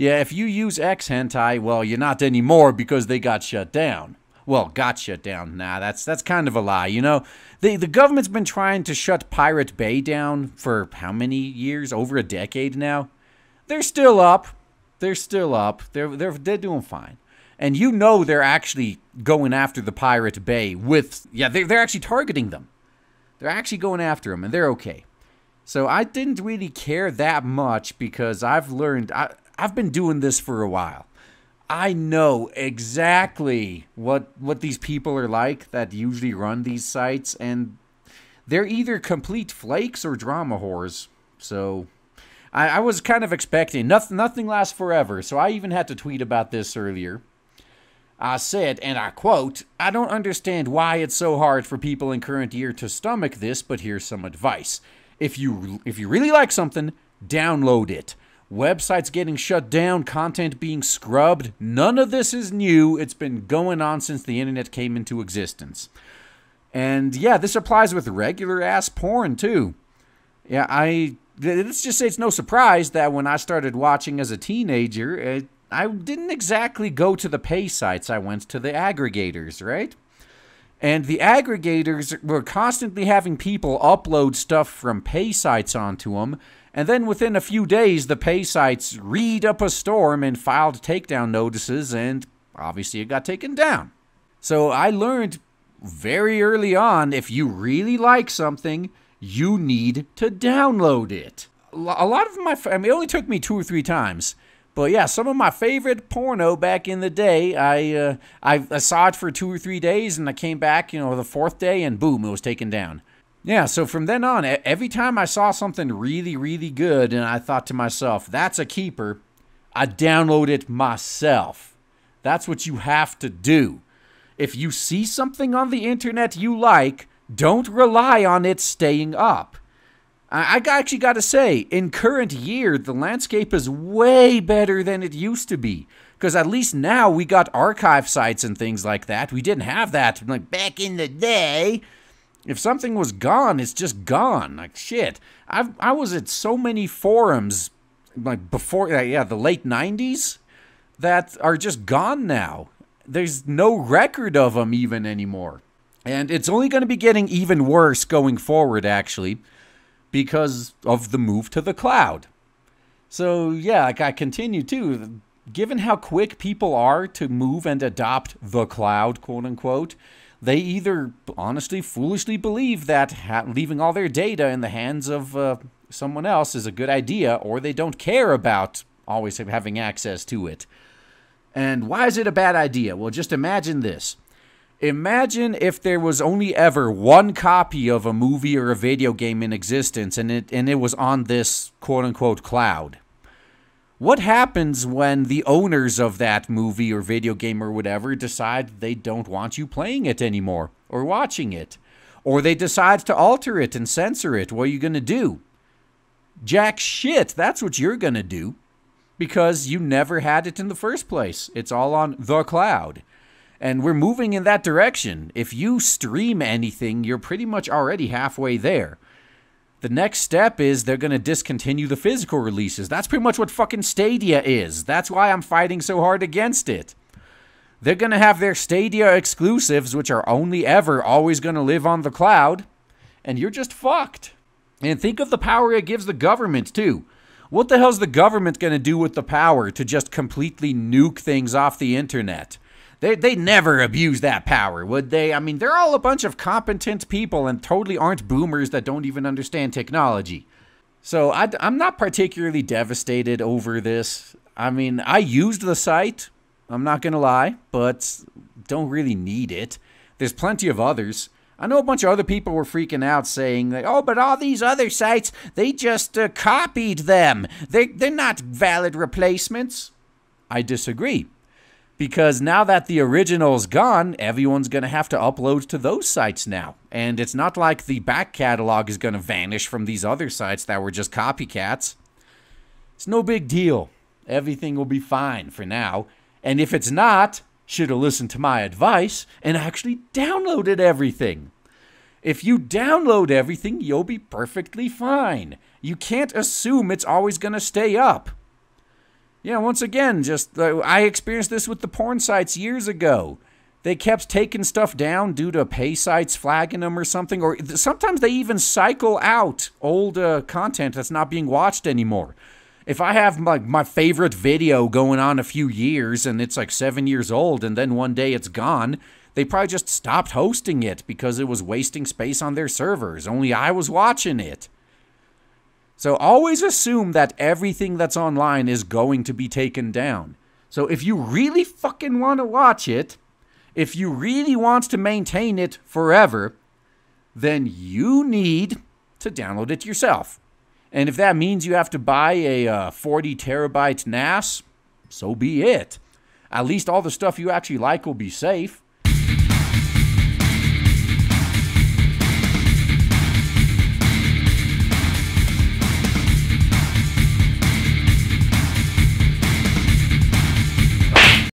Yeah, if you use X hentai, well, you're not anymore because they got shut down. Well, got shut down. Nah, that's that's kind of a lie. You know, the the government's been trying to shut Pirate Bay down for how many years? Over a decade now. They're still up. They're still up. They're they're they're doing fine. And you know they're actually going after the Pirate Bay with yeah, they're they're actually targeting them. They're actually going after them, and they're okay. So I didn't really care that much because I've learned I I've been doing this for a while. I know exactly what what these people are like that usually run these sites, and they're either complete flakes or drama whores. So I, I was kind of expecting nothing nothing lasts forever. So I even had to tweet about this earlier. I said, and I quote, I don't understand why it's so hard for people in current year to stomach this, but here's some advice. If you if you really like something, download it websites getting shut down, content being scrubbed. None of this is new. It's been going on since the internet came into existence. And yeah, this applies with regular ass porn too. Yeah, I let's just say it's no surprise that when I started watching as a teenager, it, I didn't exactly go to the pay sites. I went to the aggregators, right? And the aggregators were constantly having people upload stuff from pay sites onto them, and then within a few days, the pay sites read up a storm and filed takedown notices, and obviously it got taken down. So I learned very early on if you really like something, you need to download it. A lot of my, I mean, it only took me two or three times. But yeah, some of my favorite porno back in the day, I, uh, I, I saw it for two or three days, and I came back, you know, the fourth day, and boom, it was taken down. Yeah, so from then on, every time I saw something really, really good and I thought to myself, that's a keeper, I download it myself. That's what you have to do. If you see something on the internet you like, don't rely on it staying up. I, I actually got to say, in current year, the landscape is way better than it used to be. Because at least now we got archive sites and things like that. We didn't have that like back in the day. If something was gone, it's just gone. Like shit. I I was at so many forums like before yeah, the late 90s that are just gone now. There's no record of them even anymore. And it's only going to be getting even worse going forward actually because of the move to the cloud. So yeah, like I continue too given how quick people are to move and adopt the cloud, quote unquote, they either honestly foolishly believe that leaving all their data in the hands of uh, someone else is a good idea, or they don't care about always having access to it. And why is it a bad idea? Well, just imagine this. Imagine if there was only ever one copy of a movie or a video game in existence and it and it was on this quote unquote cloud. What happens when the owners of that movie or video game or whatever decide they don't want you playing it anymore or watching it? Or they decide to alter it and censor it? What are you going to do? Jack shit. That's what you're going to do because you never had it in the first place. It's all on the cloud. And we're moving in that direction. If you stream anything, you're pretty much already halfway there. The next step is they're going to discontinue the physical releases. That's pretty much what fucking Stadia is. That's why I'm fighting so hard against it. They're going to have their Stadia exclusives, which are only ever always going to live on the cloud, and you're just fucked. And think of the power it gives the government, too. What the hell's the government going to do with the power to just completely nuke things off the internet? they they never abuse that power, would they? I mean, they're all a bunch of competent people and totally aren't boomers that don't even understand technology. So I, am not particularly devastated over this. I mean, I used the site. I'm not gonna lie, but don't really need it. There's plenty of others. I know a bunch of other people were freaking out saying, like, oh, but all these other sites, they just uh, copied them. They, they're not valid replacements. I disagree because now that the original's gone, everyone's going to have to upload to those sites now. And it's not like the back catalog is going to vanish from these other sites that were just copycats. It's no big deal. Everything will be fine for now. And if it's not, should have listened to my advice and actually downloaded everything. If you download everything, you'll be perfectly fine. You can't assume it's always going to stay up you know, once again, just uh, I experienced this with the porn sites years ago. They kept taking stuff down due to pay sites flagging them or something, or sometimes they even cycle out old uh, content that's not being watched anymore. If I have my, my favorite video going on a few years and it's like seven years old and then one day it's gone, they probably just stopped hosting it because it was wasting space on their servers. Only I was watching it. So always assume that everything that's online is going to be taken down. So if you really fucking want to watch it, if you really want to maintain it forever, then you need to download it yourself. And if that means you have to buy a uh, 40 terabyte NAS, so be it. At least all the stuff you actually like will be safe.